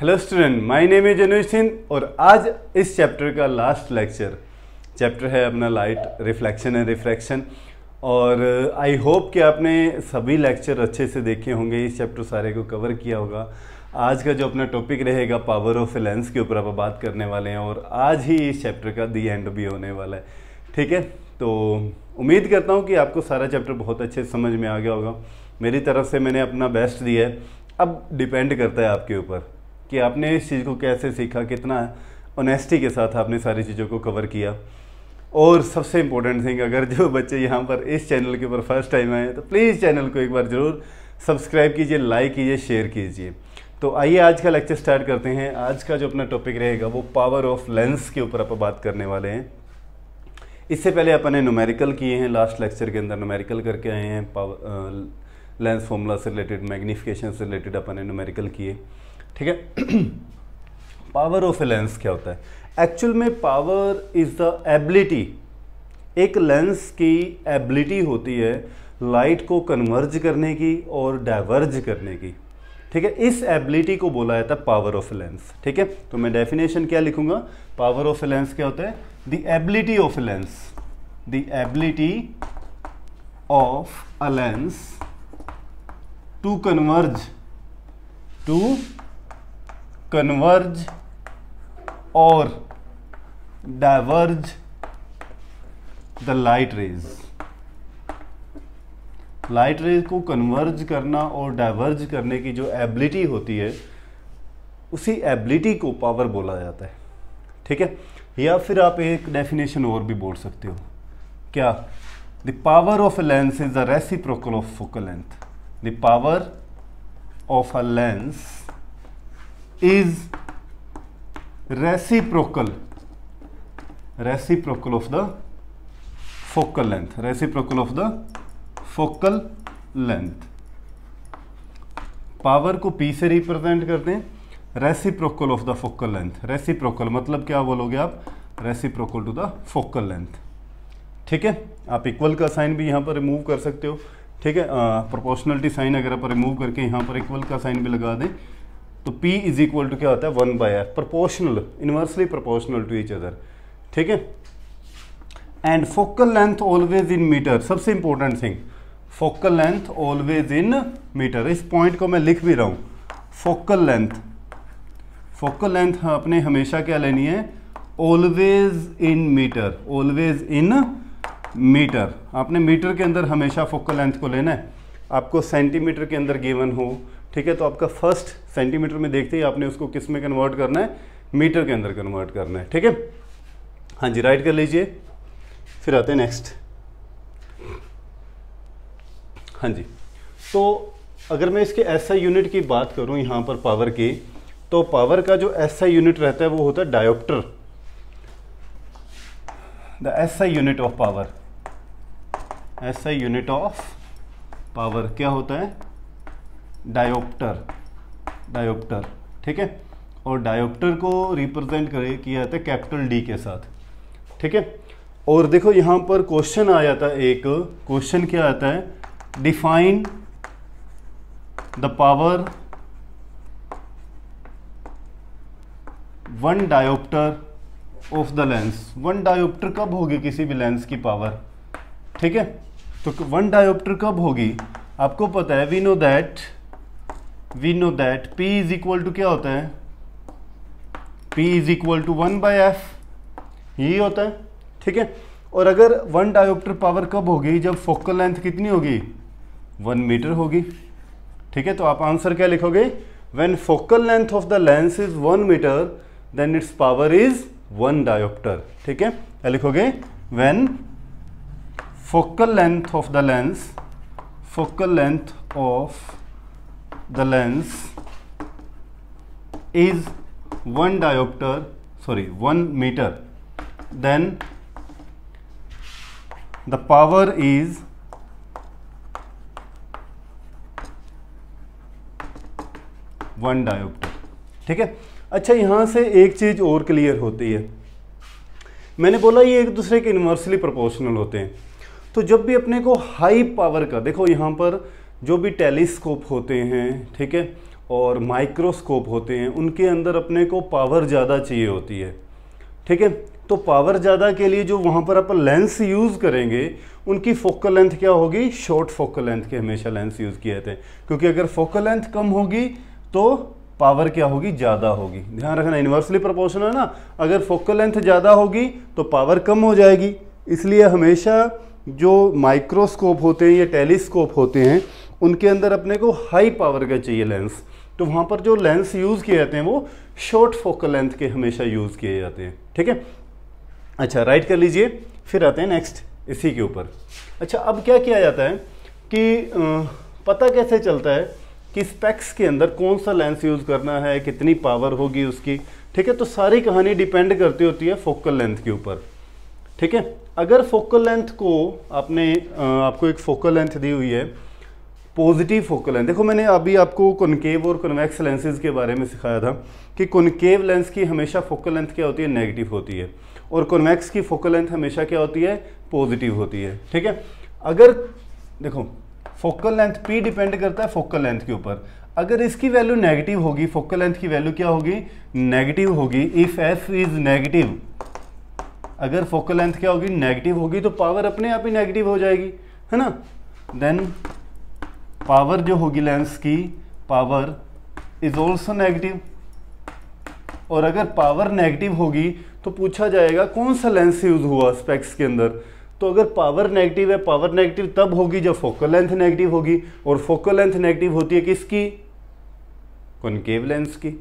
hello student my name is Anuj Singh और आज इस चैप्टर का लास्ट लेक्चर चैप्टर है अपना लाइट रिफ्लेक्शन एंड रिफ्रैक्शन और आई होप कि आपने सभी लेक्चर अच्छे से देखे होंगे इस चैप्टर सारे को कवर किया होगा आज का जो अपना टॉपिक रहेगा पावर ऑफ लेंस के ऊपर आप बात करने वाले हैं और आज ही इस चैप्टर का दी एंड भी होने वाला है ठीक है तो उम्मीद करता हूँ कि आपको सारा चैप्टर बहुत अच्छे समझ में आ गया होगा मेरी तरफ से मैंने अपना बेस्ट दिया है अब डिपेंड करता है आपके ऊपर कि आपने इस चीज़ को कैसे सीखा कितना ऑनेस्टी के साथ आपने सारी चीज़ों को कवर किया और सबसे इम्पोर्टेंट थिंग अगर जो बच्चे यहाँ पर इस चैनल के ऊपर फर्स्ट टाइम आए तो प्लीज़ चैनल को एक बार ज़रूर सब्सक्राइब कीजिए लाइक कीजिए शेयर कीजिए तो आइए आज का लेक्चर स्टार्ट करते हैं आज का जो अपना टॉपिक रहेगा वो पावर ऑफ लेंस के ऊपर आप बात करने वाले हैं इससे पहले अपन ने नोमेरिकल किए हैं लास्ट लेक्चर के अंदर नोमेरिकल करके आए हैं पावर लेंस फॉर्मूला से रिलेटेड मैग्नीफिकेशन से रिलेटेड अपन ने नोमेरिकल किए ठीक है पावर ऑफ ए लेंस क्या होता है एक्चुअल में पावर इज द एबिलिटी एक लेंस की एबिलिटी होती है लाइट को कन्वर्ज करने की और डाइवर्ज करने की ठीक है इस एबिलिटी को बोला जाता है पावर ऑफ लेंस ठीक है तो मैं डेफिनेशन क्या लिखूंगा पावर ऑफ लेंस क्या होता है the ability of a lens the ability of a lens to converge to converge और diverge the light rays light rays को कन्वर्ज करना और डाइवर्ज करने की जो एबिलिटी होती है उसी एबिलिटी को पावर बोला जाता है ठीक है या फिर आप एक डेफिनेशन और भी बोल सकते हो क्या the power of a lens is the reciprocal of focal length the power of a lens is reciprocal reciprocal of the focal length reciprocal of the focal length power को पी से रिप्रेजेंट करते हैं reciprocal of the focal length reciprocal मतलब क्या बोलोगे आप reciprocal to the focal length ठीक है आप इक्वल का साइन भी यहां पर रिमूव कर सकते हो ठीक है प्रोपोर्शनलिटी साइन अगर आप रिमूव करके यहां पर इक्वल का साइन भी लगा दें तो P इज इक्वल टू क्या होता है one by F proportional inversely proportional to each other ठीक है and focal length always in metre सबसे important thing focal length always in metre इस पॉइंट को मैं लिख भी रहा हूँ फोकल लेंथ फोकल लेंथ आपने हमेशा क्या लेनी है always in metre always in metre आपने मीटर के अंदर हमेशा फोकल लेंथ को लेना है आपको सेंटीमीटर के अंदर गिवन हो ठीक है तो आपका फर्स्ट सेंटीमीटर में देखते ही आपने उसको किस में कन्वर्ट करना है मीटर के अंदर कन्वर्ट करना है ठीक है हाँ जी राइट कर लीजिए फिर आते हैं नेक्स्ट हाँ जी तो अगर मैं इसके ऐसा यूनिट की बात करूँ यहाँ पर पावर की तो पावर का जो ऐसा यूनिट रहता है वो होता है dioptre the SI unit of power SI unit of power क्या होता है डायोप्टर डायोप्टर ठीक है और डायोप्टर को रिप्रेजेंट कर किया जाता है कैपिटल डी के साथ ठीक है और देखो यहाँ पर क्वेश्चन आ जाता है एक क्वेश्चन क्या आता है define the power one dioptre of the lens one dioptre कब होगी किसी भी लेंस की पावर ठीक है तो वन डायोप्टर कब होगी आपको पता है we know that we know that P is equal to क्या होता है P is equal to one by F यही होता है ठीक है और अगर वन डायोप्टर पावर कब होगी जब फोकल लेंथ कितनी होगी वन मीटर होगी ठीक है तो आप आंसर क्या लिखोगे when focal length of the lens is one metre then its power is one dioptre ठीक है क्या लिखोगे when focal length of the lens focal length of the lens is 1 diopter sorry 1 meter then the power is one dioptre ठीक है अच्छा यहां से एक चीज़ और क्लियर होती है मैंने बोला ये एक दूसरे के इन्वर्सली प्रोपोर्शनल होते हैं तो जब भी अपने को हाई पावर का देखो यहां पर जो भी टेलीस्कोप होते हैं ठीक है और माइक्रोस्कोप होते हैं उनके अंदर अपने को पावर ज़्यादा चाहिए होती है ठीक है तो पावर ज़्यादा के लिए जो वहाँ पर अपन लेंस यूज़ करेंगे उनकी फोकल लेंथ क्या होगी शॉर्ट फोकल लेंथ के हमेशा लेंस यूज़ किए जाते हैं क्योंकि अगर फोकल लेंथ कम होगी तो पावर क्या होगी ज़्यादा होगी ध्यान रखना इन्वर्सली प्रोपोर्शन है ना अगर फोकल लेंथ ज़्यादा होगी तो पावर कम हो जाएगी इसलिए हमेशा जो माइक्रोस्कोप होते हैं या टेलीस्कोप होते हैं उनके अंदर अपने को हाई पावर का चाहिए लेंस तो वहाँ पर जो लेंस यूज़ किए जाते हैं वो शॉर्ट फोकल लेंथ के हमेशा यूज़ किए जाते हैं ठीक है अच्छा राइट कर लीजिए फिर आते हैं नेक्स्ट इसी के ऊपर अच्छा अब क्या किया जाता है कि पता कैसे चलता है कि स्पेक्स के अंदर कौन सा लेंस यूज़ करना है कितनी पावर होगी उसकी ठीक है तो सारी कहानी डिपेंड करती होती है फोकल लेंथ के ऊपर ठीक है अगर फोकल लेंथ को आपने आपको एक फोकल लेंथ दी हुई है पॉजिटिव फोकल लेंथ देखो मैंने अभी आपको कनकेव और कन्वेक्स लेंसेज के बारे में सिखाया था कि कनकेव लेंस की हमेशा फोकल लेंथ क्या होती है नेगेटिव होती है और कॉन्वेक्स की फोकल लेंथ हमेशा क्या होती है पॉजिटिव होती है ठीक है अगर देखो फोकल लेंथ पी डिपेंड करता है फोकल लेंथ के ऊपर अगर इसकी वैल्यू नेगेटिव होगी फोकल लेंथ की वैल्यू क्या होगी नेगेटिव होगी इफ एफ इज नेगेटिव अगर फोकल लेंथ क्या होगी नेगेटिव होगी तो पावर अपने आप ही नेगेटिव हो जाएगी है ना देन पावर जो होगी लेंस की पावर इज ऑल्सो नेगेटिव और अगर पावर नेगेटिव होगी तो पूछा जाएगा कौन सा लेंस यूज हुआ स्पेक्स के अंदर तो अगर पावर नेगेटिव है पावर नेगेटिव तब होगी जब फोकल लेंथ नेगेटिव होगी और फोकल लेंथ नेगेटिव होती है किसकी कॉनकेव लेंस की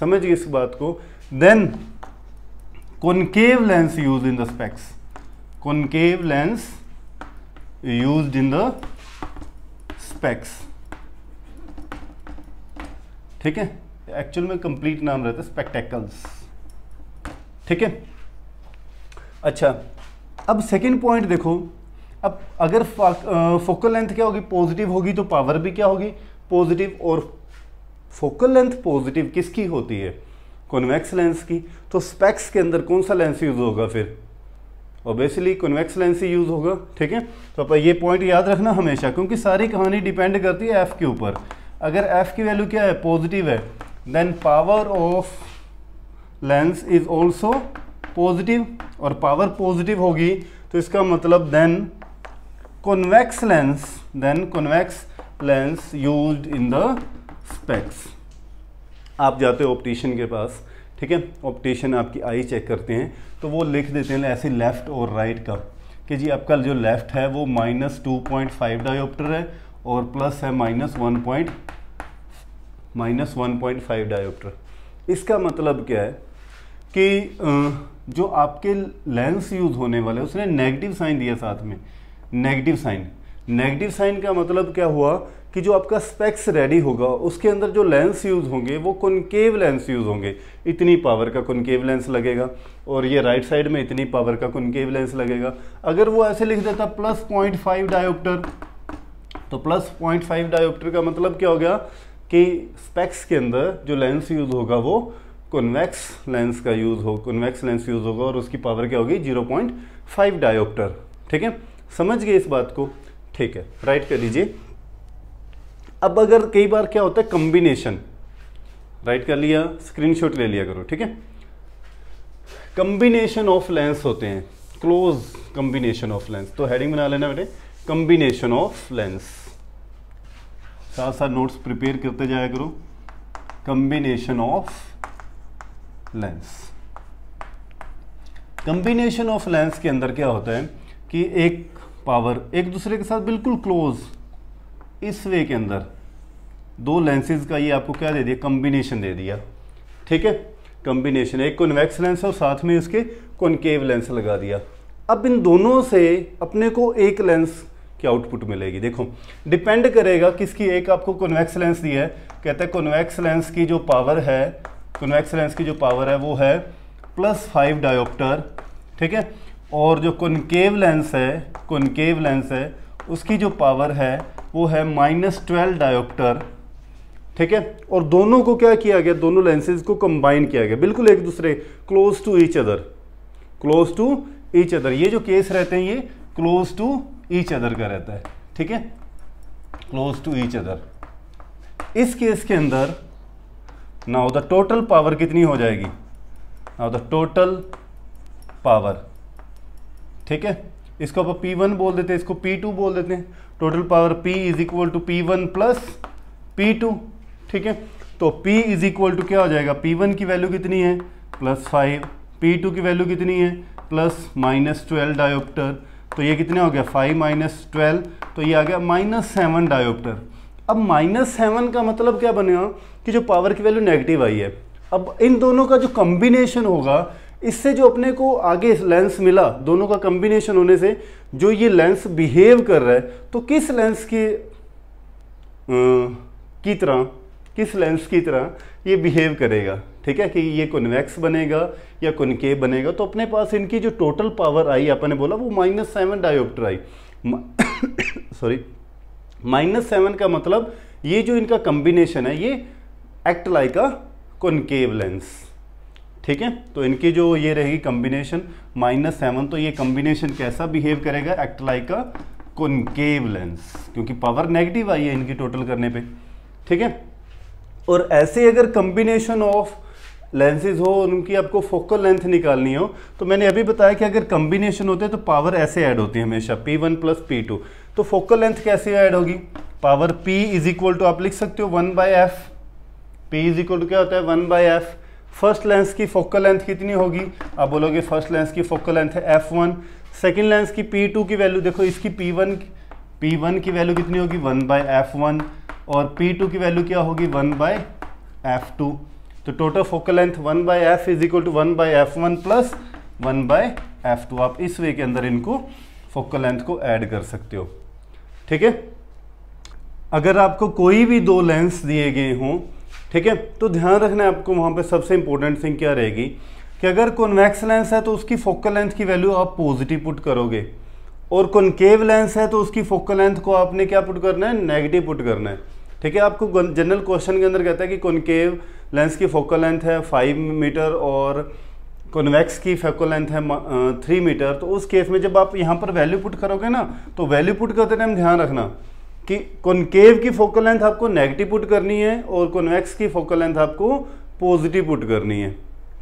समझ गए इस बात को then concave lens use in the specs concave lens use in the specs ठीक है एक्चुअल में कंप्लीट नाम रहता है स्पेक्टेकल्स ठीक है अच्छा अब सेकंड पॉइंट देखो अब अगर फोकल लेंथ क्या होगी पॉजिटिव होगी तो पावर भी क्या होगी पॉजिटिव और फोकल लेंथ पॉजिटिव किसकी होती है कॉन्वेक्स लेंस की तो स्पेक्स के अंदर कौन सा लेंस यूज होगा फिर ओबेसली कन्वेक्स लेंस ही यूज़ होगा ठीक है तो आप ये पॉइंट याद रखना हमेशा क्योंकि सारी कहानी डिपेंड करती है एफ़ के ऊपर अगर एफ़ की वैल्यू क्या है पॉजिटिव है then power of lens is also positive और पावर पॉजिटिव होगी तो इसका मतलब then convex lens then convex lens use in the specs आप जाते हो ऑप्टिशियन के पास ठीक है ऑप्टेशन आपकी आई चेक करते हैं तो वो लिख देते हैं ऐसे लेफ़्ट और राइट का कि जी आपका जो लेफ़्ट है वो minus two point five dioptre है और प्लस है minus one point minus one point five dioptre इसका मतलब क्या है कि जो आपके लेंस यूज़ होने वाले उसने नेगेटिव साइन दिया साथ में नेगेटिव साइन नेगेटिव साइन का मतलब क्या हुआ कि जो आपका स्पेक्स रेडी होगा उसके अंदर जो लेंस यूज़ होंगे वो कनकेव लेंस यूज़ होंगे इतनी पावर का कनकेव लेंस लगेगा और ये राइट साइड में इतनी पावर का कनकेव लेंस लगेगा अगर वो ऐसे लिख देता प्लस पॉइंट फाइव डायोप्टर तो प्लस पॉइंट फाइव डायोप्टर का मतलब क्या हो गया कि स्पेक्स के अंदर जो लेंस यूज़ होगा वो कन्वेक्स लेंस का यूज़ हो कन्वेक्स लेंस यूज़ होगा और उसकी पावर क्या होगी जीरो पॉइंट फाइव डायोप्टर ठीक है समझ गए इस बात को ठीक है राइट कर लीजिए अब अगर कई बार क्या होता है कॉम्बिनेशन राइट कर लिया स्क्रीनशॉट ले लिया करो ठीक है कॉम्बिनेशन ऑफ लेंस होते हैं क्लोज कॉम्बिनेशन ऑफ लेंस तो हेडिंग बना लेना बेटे कॉम्बिनेशन ऑफ लेंस साथ साथ नोट्स प्रिपेयर करते जाया करो combination of lens combination of lens के अंदर क्या होता है कि एक पावर एक दूसरे के साथ बिल्कुल क्लोज इस वे के अंदर दो लेंसेज का ये आपको क्या दे दिया कम्बिनेशन दे दिया ठीक है कम्बिनेशन एक कॉन्वेक्स लेंस और साथ में इसके कॉन्केव लेंस लगा दिया अब इन दोनों से अपने को एक लेंस की आउटपुट मिलेगी देखो डिपेंड करेगा किसकी एक आपको कॉन्वेक्स लेंस दिया है कहता है कॉन्वेक्स लेंस की जो पावर है कॉन्वेक्स लेंस की जो पावर है वो है प्लस फाइव डायोप्टर ठीक है और जो कनकेव लेंस है कनकेव लेंस है उसकी जो पावर है वो है माइनस ट्वेल्व डायोप्टर ठीक है और दोनों को क्या किया गया दोनों लेंसेज को कंबाइन किया गया बिल्कुल एक दूसरे close to each other close to each other ये जो केस रहते हैं ये क्लोज टू ईच अदर का रहता है ठीक है क्लोज टू ईच अदर इस केस के अंदर नाउ द टोटल पावर कितनी हो जाएगी नाउ द टोटल पावर ठीक है इसको आप पी वन बोल देते हैं इसको पी टू बोल देते हैं total power P is equal to P one plus P two ठीक है तो पी इज इक्वल टू क्या हो जाएगा पी वन की वैल्यू कितनी है प्लस फाइव पी टू की वैल्यू कितनी है प्लस माइनस ट्वेल्व डायोप्टर तो ये कितने हो गया फाइव माइनस ट्वेल्व तो ये आ गया माइनस सेवन डायोप्टर अब माइनस सेवन का मतलब क्या बनेगा कि जो पावर की वैल्यू नेगेटिव आई है अब इन दोनों का जो कॉम्बिनेशन होगा इससे जो अपने को आगे लेंस मिला दोनों का कम्बिनेशन होने से जो ये लेंस बिहेव कर रहा है तो किस लेंस के की तरह किस लेंस की तरह ये बिहेव करेगा ठीक है कि ये कन्वैक्स बनेगा या कनके बनेगा तो अपने पास इनकी जो टोटल पावर आई आपने बोला वो minus seven dioptre I sorry minus seven का मतलब ये जो इनका कम्बिनेशन है ये act like a concave lens ठीक है तो इनकी जो ये रहेगी कम्बिनेशन माइनस सेवन तो ये कम्बिनेशन कैसा बिहेव करेगा act like a concave lens क्योंकि पावर नेगेटिव आई है इनकी टोटल करने पे ठीक है और ऐसे अगर कम्बिनेशन ऑफ लेंसेज हो उनकी आपको फोकल लेंथ निकालनी हो तो मैंने अभी बताया कि अगर कम्बिनेशन होते हैं तो पावर ऐसे ऐड होती है हमेशा P one plus P two तो फोकल लेंथ कैसे ऐड होगी power P is equal to आप लिख सकते हो one by F P is equal to क्या होता है one by F first lens की फोकल लेंथ कितनी होगी आप बोलोगे फर्स्ट लेंस की फोकल लेंथ है एफ वन सेकेंड लेंस की पी टू की वैल्यू देखो इसकी पी वन पी वन की वैल्यू कितनी होगी वन बाय एफ वन और पी टू की वैल्यू क्या होगी वन बाय एफ टू तो total focal length one by F is equal to one by F one plus one by F two आप इस वे के अंदर इनको फोकल लेंथ को ऐड कर सकते हो ठीक है अगर आपको कोई भी दो लेंस दिए गए हों ठीक है तो ध्यान रखना आपको वहाँ पे सबसे इंपॉर्टेंट थिंग क्या रहेगी कि अगर कॉन्वेक्स लेंस है तो उसकी फोकल लेंथ की वैल्यू आप पॉजिटिव पुट करोगे और कॉन्केव लेंस है तो उसकी फोकल लेंथ को आपने क्या पुट करना है नेगेटिव पुट करना है ठीक है आपको जनरल क्वेश्चन के अंदर कहता है कि कॉन्केव लेंस की फोकल लेंथ है फाइव मीटर और कॉन्वेक्स की फोकल लेंथ है थ्री मीटर तो उस केस में जब आप यहाँ पर वैल्यू पुट करोगे ना तो वैल्यू पुट करते टाइम ध्यान रखना कि कॉन्केव की फोकल लेंथ आपको नेगेटिव पुट करनी है और कॉन्वेक्स की फोकल लेंथ आपको पॉजिटिव पुट करनी है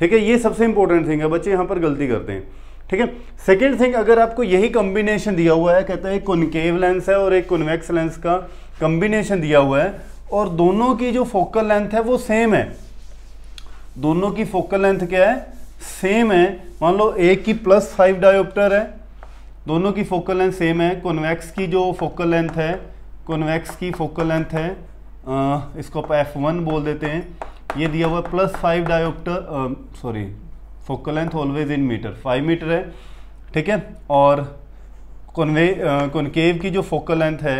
ठीक है ये सबसे इंपॉर्टेंट थिंग है बच्चे यहाँ पर गलती करते हैं ठीक है सेकेंड थिंग अगर आपको यही कॉम्बिनेशन दिया हुआ है कहता है एक कॉन्केव लेंस है और एक कॉन्वेक्स लेंस का कॉम्बिनेशन दिया हुआ है और दोनों की जो फोकल लेंथ है वो सेम है दोनों की फोकल लेंथ क्या है सेम है मान लो एक की प्लस फाइव डायोप्टर है दोनों की फोकल लेंथ सेम है कॉन्वेक्स की जो फोकल लेंथ है कॉन्वेक्स की फोकल लेंथ है आ, इसको आप एफ वन बोल देते हैं ये दिया हुआ plus five dioptre sorry focal length always in metre five metre है ठीक है और कॉन्वे कॉन्केव की जो फोकल लेंथ है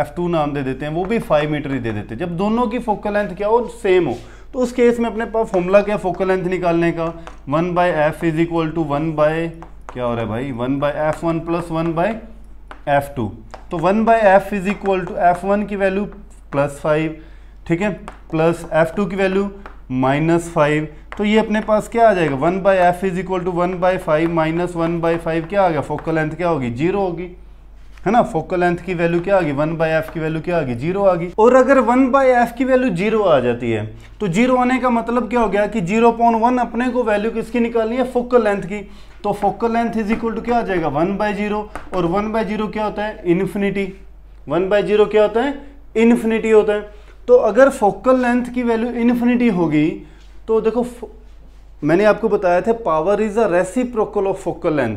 एफ टू नाम दे देते हैं वो भी फाइव मीटर ही दे देते हैं जब दोनों की फोकल लेंथ क्या हो सेम हो तो उस केस में अपने पास फॉर्मूला क्या फोकल लेंथ निकालने का one by F is equal to one by क्या हो रहा है भाई one by F one plus one by F two तो one by F is equal to F one की वैल्यू प्लस फाइव ठीक है प्लस एफ टू की वैल्यू माइनस फाइव तो ये अपने पास क्या आ जाएगा one by F is equal to one by five minus one by five क्या आ गया फोकल लेंथ क्या होगी जीरो होगी है ना फोकल लेंथ की वैल्यू क्या आ गई वन बाई एफ की वैल्यू क्या आ गई जीरो आ गई और अगर वन बाई एफ की वैल्यू जीरो आ जाती है तो जीरो आने का मतलब क्या हो गया कि जीरो पॉइंट वन अपने को वैल्यू किसकी निकालनी है फोकल लेंथ की तो focal length is equal to क्या आ जाएगा वन बाय जीरो और वन बाय जीरो क्या होता है इन्फिनिटी वन बाय जीरो क्या होता है इन्फिनिटी होता है तो अगर फोकल लेंथ की वैल्यू इन्फिनिटी होगी तो देखो मैंने आपको बताया था power is a reciprocal of focal length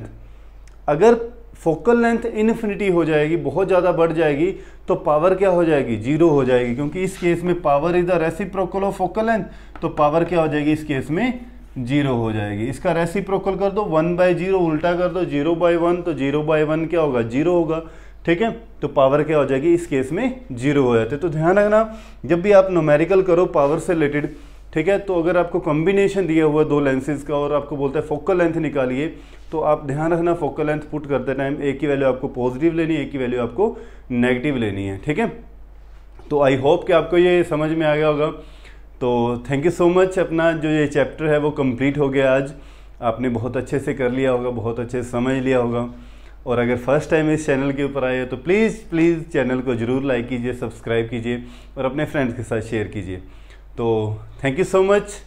अगर फोकल लेंथ इन्फिनिटी हो जाएगी बहुत ज़्यादा बढ़ जाएगी तो पावर क्या हो जाएगी जीरो हो जाएगी क्योंकि इस केस में पावर इज द रेसी ऑफ फोकल लेंथ तो पावर क्या हो जाएगी इस केस में जीरो हो जाएगी इसका रेसिप्रोकल कर दो वन बाई जीरो उल्टा कर दो जीरो बाई वन तो जीरो बाई वन क्या होगा जीरो होगा ठीक है तो पावर क्या हो जाएगी इस केस में जीरो हो जाते तो ध्यान रखना जब भी आप नोमेरिकल करो पावर से रिलेटेड ठीक है तो अगर आपको कॉम्बिनेशन दिया हुआ दो लेंसेज का और आपको बोलता है फोकल लेंथ निकालिए तो आप ध्यान रखना फोकल लेंथ पुट करते टाइम एक की वैल्यू आपको पॉजिटिव लेनी है एक की वैल्यू आपको नेगेटिव लेनी है ठीक है तो आई होप कि आपको ये समझ में आ गया होगा तो थैंक यू सो मच अपना जो ये चैप्टर है वो कंप्लीट हो गया आज आपने बहुत अच्छे से कर लिया होगा बहुत अच्छे से समझ लिया होगा और अगर फर्स्ट टाइम इस चैनल के ऊपर आए तो प्लीज़ प्लीज़ चैनल को ज़रूर लाइक कीजिए सब्सक्राइब कीजिए और अपने फ्रेंड्स के साथ शेयर कीजिए तो थैंक यू सो मच